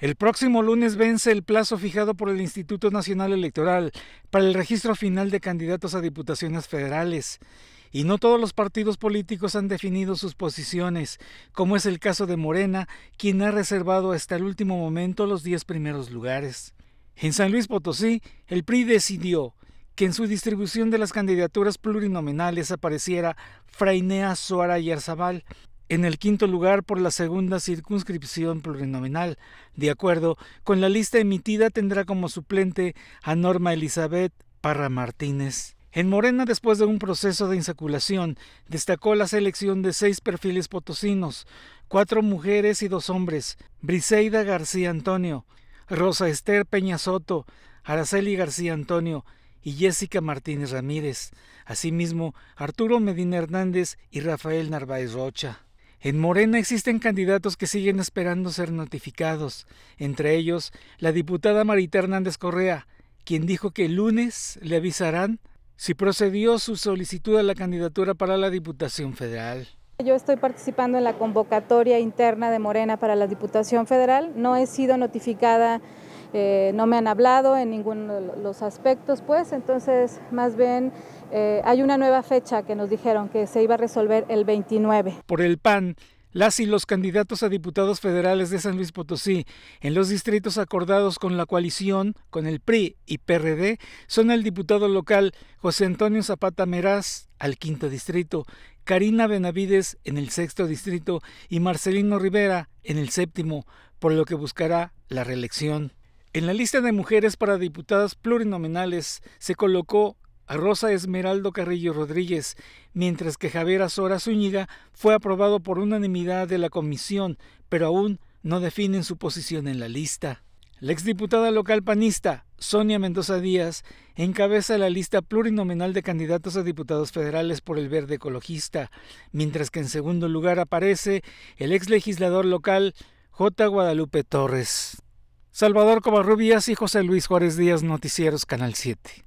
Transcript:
El próximo lunes vence el plazo fijado por el Instituto Nacional Electoral para el registro final de candidatos a diputaciones federales. Y no todos los partidos políticos han definido sus posiciones, como es el caso de Morena, quien ha reservado hasta el último momento los 10 primeros lugares. En San Luis Potosí, el PRI decidió que en su distribución de las candidaturas plurinominales apareciera Frainea y Arzabal en el quinto lugar por la segunda circunscripción plurinominal. De acuerdo con la lista emitida, tendrá como suplente a Norma Elizabeth Parra Martínez. En Morena, después de un proceso de insaculación, destacó la selección de seis perfiles potosinos, cuatro mujeres y dos hombres, Briseida García Antonio, Rosa Esther Peña Soto, Araceli García Antonio, y Jessica Martínez Ramírez, asimismo Arturo Medina Hernández y Rafael Narváez Rocha. En Morena existen candidatos que siguen esperando ser notificados, entre ellos la diputada Marita Hernández Correa, quien dijo que el lunes le avisarán si procedió su solicitud a la candidatura para la Diputación Federal. Yo estoy participando en la convocatoria interna de Morena para la Diputación Federal, no he sido notificada eh, no me han hablado en ninguno de los aspectos, pues entonces más bien eh, hay una nueva fecha que nos dijeron que se iba a resolver el 29. Por el PAN. Las y los candidatos a diputados federales de San Luis Potosí en los distritos acordados con la coalición, con el PRI y PRD, son el diputado local José Antonio Zapata Meraz al quinto distrito, Karina Benavides en el sexto distrito y Marcelino Rivera en el séptimo, por lo que buscará la reelección. En la lista de mujeres para diputadas plurinominales se colocó a Rosa Esmeraldo Carrillo Rodríguez, mientras que Javier Azora Zúñiga fue aprobado por unanimidad de la comisión, pero aún no definen su posición en la lista. La exdiputada local panista, Sonia Mendoza Díaz, encabeza la lista plurinominal de candidatos a diputados federales por el Verde Ecologista, mientras que en segundo lugar aparece el exlegislador local J. Guadalupe Torres. Salvador Covarrubias y José Luis Juárez Díaz, Noticieros Canal 7.